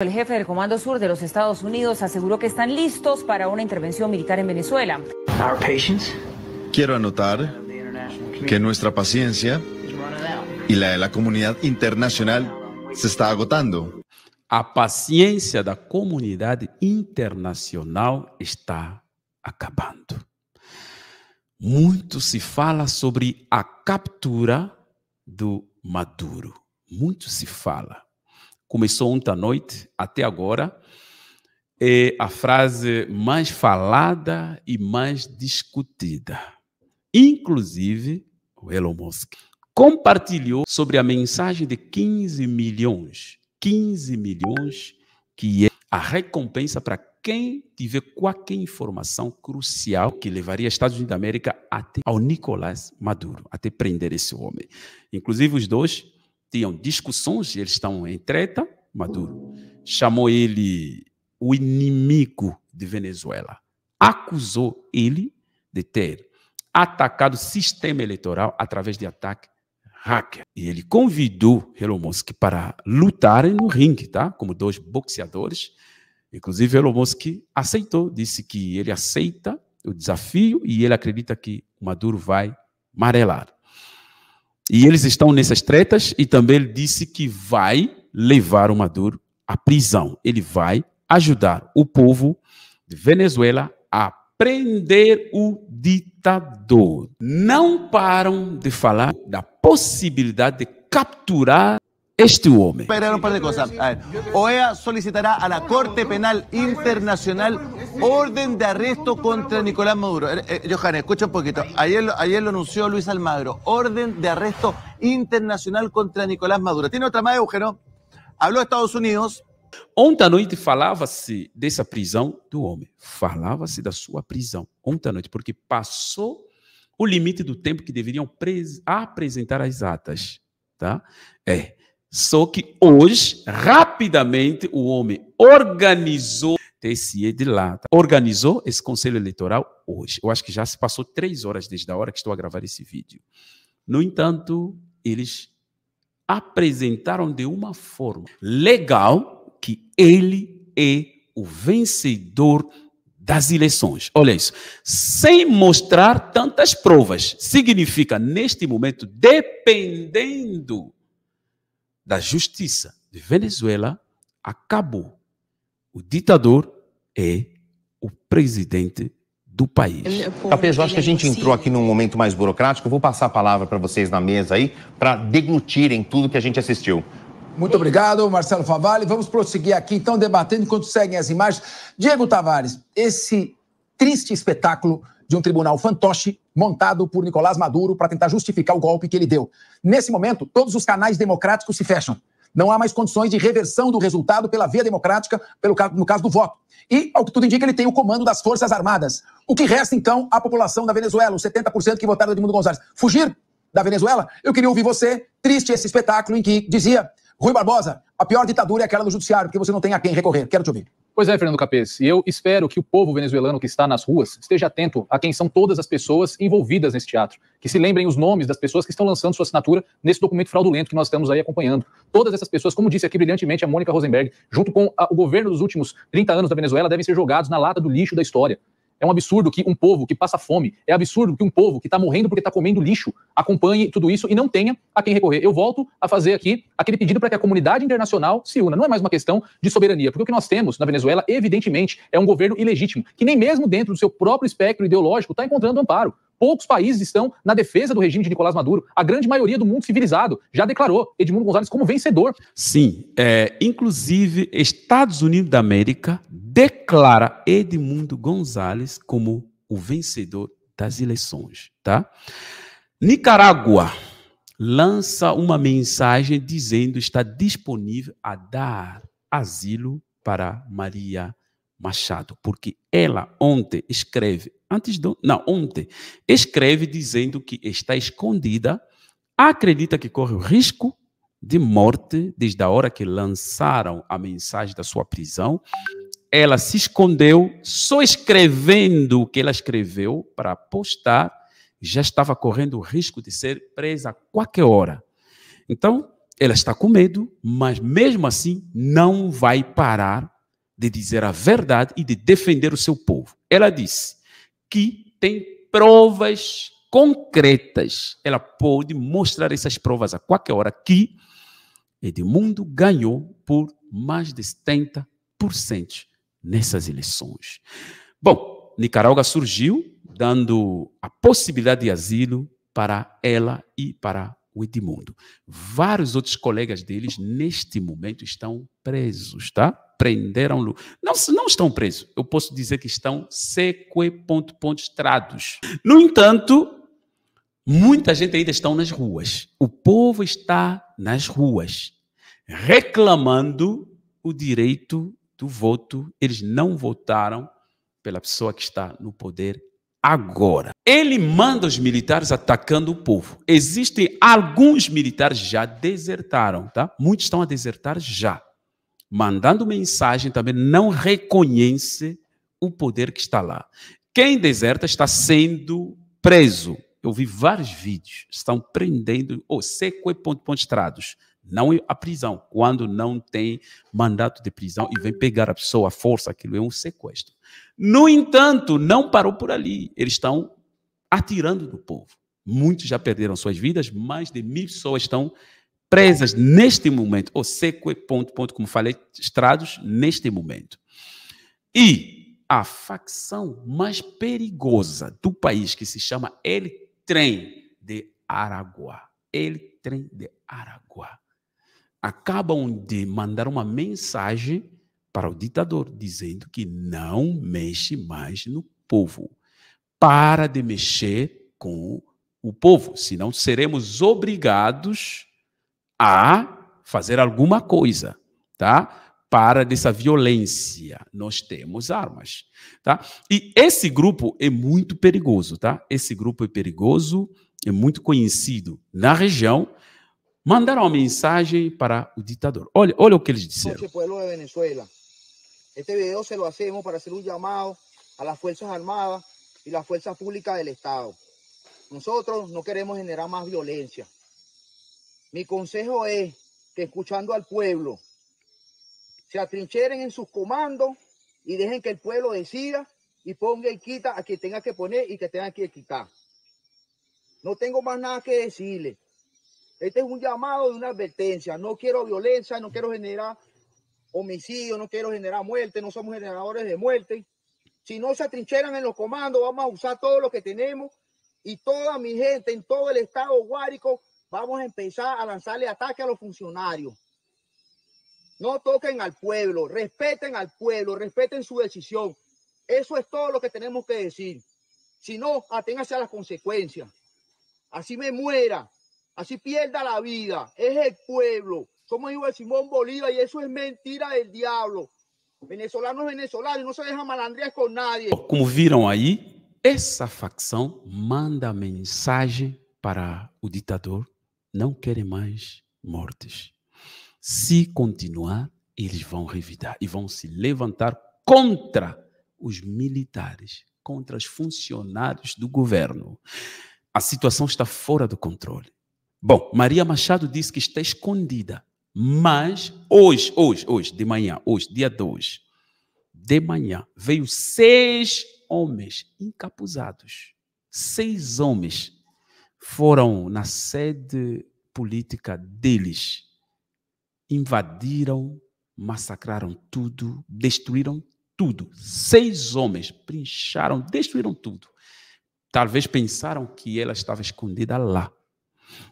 El jefe del Comando Sur de los Estados Unidos aseguró que están listos para una intervención militar en Venezuela. Quiero anotar que nuestra paciencia y la de la comunidad internacional se está agotando. La paciencia de la comunidad internacional está acabando. Mucho se fala sobre a captura de Maduro. Mucho se fala. começou ontem à noite até agora, é a frase mais falada e mais discutida. Inclusive, o Elon Musk compartilhou sobre a mensagem de 15 milhões. 15 milhões, que é a recompensa para quem tiver qualquer informação crucial que levaria Estados Unidos da América até ao Nicolás Maduro, até prender esse homem. Inclusive, os dois tinham discussões, eles estão em treta, Maduro chamou ele o inimigo de Venezuela, acusou ele de ter atacado o sistema eleitoral através de ataque hacker. E ele convidou Elon Musk para lutarem no ringue, tá? Como dois boxeadores. Inclusive, Elon Musk aceitou, disse que ele aceita o desafio e ele acredita que Maduro vai amarelar. E eles estão nessas tretas e também ele disse que vai levar o Maduro à prisão. Ele vai ajudar o povo de Venezuela a prender o ditador. Não param de falar da possibilidade de capturar este homem. Espera um par de coisas. OEA solicitará à la Corte Penal Internacional ordem de arresto contra Nicolás Maduro. Eh, eh, Johan, escucha um pouquinho. Ayer, ayer lo anunció Luis Almagro. ordem de arresto internacional contra Nicolás Maduro. Tem outra mais, Eugenio? Habló de Estados Unidos. Ontem à noite falava-se dessa prisão do homem, falava-se da sua prisão ontem à noite, porque passou o limite do tempo que deveriam apresentar as atas, tá? É, só que hoje, rapidamente, o homem organizou TSE de lata. Organizou esse conselho eleitoral hoje. Eu acho que já se passou três horas desde a hora que estou a gravar esse vídeo. No entanto, eles apresentaram de uma forma legal que ele é o vencedor das eleições. Olha isso. Sem mostrar tantas provas. Significa, neste momento, dependendo da Justiça de Venezuela acabou. O ditador é o presidente do país. Capês, eu acho que a gente é entrou aqui num momento mais burocrático. Eu vou passar a palavra para vocês na mesa aí, para deglutirem tudo que a gente assistiu. Muito obrigado, Marcelo Favalli. Vamos prosseguir aqui, então, debatendo enquanto seguem as imagens. Diego Tavares, esse triste espetáculo de um tribunal fantoche montado por Nicolás Maduro para tentar justificar o golpe que ele deu. Nesse momento, todos os canais democráticos se fecham. Não há mais condições de reversão do resultado pela via democrática, pelo caso, no caso do voto. E, ao que tudo indica, ele tem o comando das Forças Armadas. O que resta, então, à população da Venezuela, os 70% que votaram Edmundo Gonzalez? Fugir da Venezuela? Eu queria ouvir você, triste esse espetáculo em que dizia Rui Barbosa, a pior ditadura é aquela do judiciário, porque você não tem a quem recorrer. Quero te ouvir. Pois é, Fernando Capês e eu espero que o povo venezuelano que está nas ruas esteja atento a quem são todas as pessoas envolvidas nesse teatro, que se lembrem os nomes das pessoas que estão lançando sua assinatura nesse documento fraudulento que nós estamos aí acompanhando. Todas essas pessoas, como disse aqui brilhantemente a Mônica Rosenberg, junto com a, o governo dos últimos 30 anos da Venezuela, devem ser jogados na lata do lixo da história. É um absurdo que um povo que passa fome, é absurdo que um povo que está morrendo porque está comendo lixo acompanhe tudo isso e não tenha a quem recorrer. Eu volto a fazer aqui aquele pedido para que a comunidade internacional se una. Não é mais uma questão de soberania, porque o que nós temos na Venezuela, evidentemente, é um governo ilegítimo, que nem mesmo dentro do seu próprio espectro ideológico está encontrando amparo. Poucos países estão na defesa do regime de Nicolás Maduro. A grande maioria do mundo civilizado já declarou Edmundo Gonzalez como vencedor. Sim, é, inclusive Estados Unidos da América declara Edmundo Gonzalez como o vencedor das eleições, tá? Nicarágua lança uma mensagem dizendo está disponível a dar asilo para Maria Machado, porque ela ontem escreve antes do, não, ontem, escreve dizendo que está escondida, acredita que corre o risco de morte desde a hora que lançaram a mensagem da sua prisão. Ela se escondeu, só escrevendo o que ela escreveu para postar, já estava correndo o risco de ser presa a qualquer hora. Então, ela está com medo, mas mesmo assim não vai parar de dizer a verdade e de defender o seu povo. Ela disse: que tem provas concretas. Ela pôde mostrar essas provas a qualquer hora que Edmundo ganhou por mais de 70% nessas eleições. Bom, Nicarágua surgiu dando a possibilidade de asilo para ela e para o Edmundo. Vários outros colegas deles, neste momento, estão presos, tá? prenderam-lo. Não, não estão presos, eu posso dizer que estão sequestrados. No entanto, muita gente ainda está nas ruas. O povo está nas ruas, reclamando o direito do voto. Eles não votaram pela pessoa que está no poder agora. Ele manda os militares atacando o povo. Existem alguns militares já desertaram, tá? Muitos estão a desertar já mandando mensagem também não reconhece o poder que está lá. Quem deserta está sendo preso. Eu vi vários vídeos, estão prendendo ou oh, sequestrados. Não a prisão, quando não tem mandato de prisão e vem pegar a pessoa à força, aquilo é um sequestro. No entanto, não parou por ali. Eles estão atirando do povo. Muitos já perderam suas vidas, mais de mil pessoas estão presas neste momento, ou seco ponto, ponto, como falei, estrados neste momento. E a facção mais perigosa do país, que se chama El Trem de Aragua. El Trem de Aragua. Acabam de mandar uma mensagem para o ditador, dizendo que não mexe mais no povo. Para de mexer com o povo, senão seremos obrigados a fazer alguma coisa, tá? Para dessa violência. Nós temos armas, tá? E esse grupo é muito perigoso, tá? Esse grupo é perigoso, é muito conhecido na região. Mandaram uma mensagem para o ditador. Olha, olha o que eles disseram. de Venezuela. Este vídeo se lo hacemos para ser um llamado a las Fuerzas Armadas e las Fuerzas Públicas del Estado. Nosotros no queremos generar más violencia. Mi consejo es que escuchando al pueblo, se atrincheren en sus comandos y dejen que el pueblo decida y ponga y quita a quien tenga que poner y que tenga que quitar. No tengo más nada que decirle. Este es un llamado de una advertencia. No quiero violencia, no quiero generar homicidio, no quiero generar muerte, no somos generadores de muerte. Si no se atrincheran en los comandos, vamos a usar todo lo que tenemos y toda mi gente en todo el estado Guárico Vamos a empezar a lanzarle ataque a los funcionarios. No toquen al pueblo, respeten al pueblo, respeten su decisión. Eso es todo lo que tenemos que decir. Si no, aténgase a las consecuencias. Así me muera, así pierda la vida. Es el pueblo. Como hijos Simón Bolívar y eso es mentira del diablo. Venezolanos, venezolanos, no se deja malandrías con nadie. Como vieron ahí, esa facción manda mensaje para el dictador. não querem mais mortes. Se continuar, eles vão revidar e vão se levantar contra os militares, contra os funcionários do governo. A situação está fora do controle. Bom, Maria Machado disse que está escondida, mas hoje, hoje, hoje, de manhã, hoje, dia 2, de manhã, veio seis homens encapuzados. Seis homens foram na sede política deles, invadiram, massacraram tudo, destruíram tudo. Seis homens princharam, destruíram tudo. Talvez pensaram que ela estava escondida lá.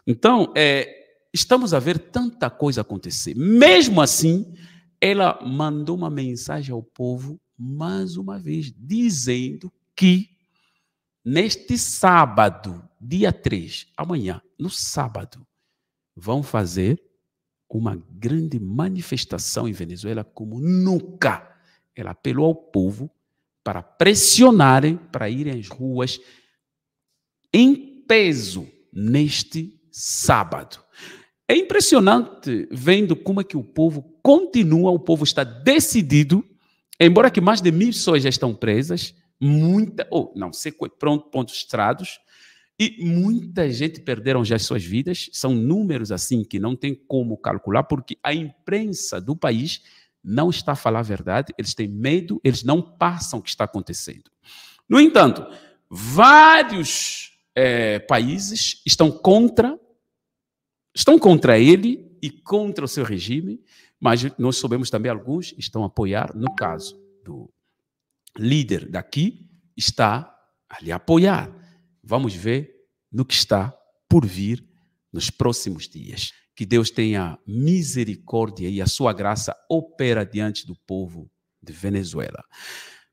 Então, é, estamos a ver tanta coisa acontecer. Mesmo assim, ela mandou uma mensagem ao povo, mais uma vez, dizendo que neste sábado dia 3, amanhã, no sábado, vão fazer uma grande manifestação em Venezuela como nunca. Ela apelou ao povo para pressionarem para irem às ruas em peso neste sábado. É impressionante vendo como é que o povo continua, o povo está decidido, embora que mais de mil pessoas já estão presas, muita, ou oh, não sei, pronto, pontos estrados, e muita gente perderam já suas vidas, são números assim que não tem como calcular, porque a imprensa do país não está a falar a verdade, eles têm medo, eles não passam o que está acontecendo. No entanto, vários é, países estão contra, estão contra ele e contra o seu regime, mas nós soubemos também alguns estão a apoiar, no caso do líder daqui, está ali a apoiar. Vamos ver no que está por vir nos próximos dias. Que Deus tenha misericórdia e a sua graça opera diante do povo de Venezuela.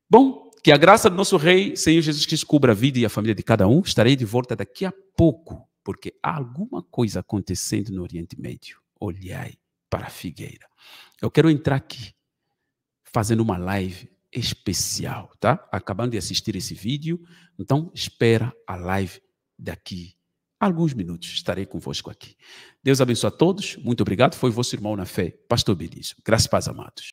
Bom, que a graça do nosso Rei, Senhor Jesus Cristo, cubra a vida e a família de cada um. Estarei de volta daqui a pouco, porque há alguma coisa acontecendo no Oriente Médio. Olhai para a figueira. Eu quero entrar aqui, fazendo uma live, especial, tá? Acabando de assistir esse vídeo, então espera a live daqui alguns minutos. Estarei convosco aqui. Deus abençoe a todos. Muito obrigado. Foi vosso irmão na fé, Pastor Benício. Graças e paz, amados.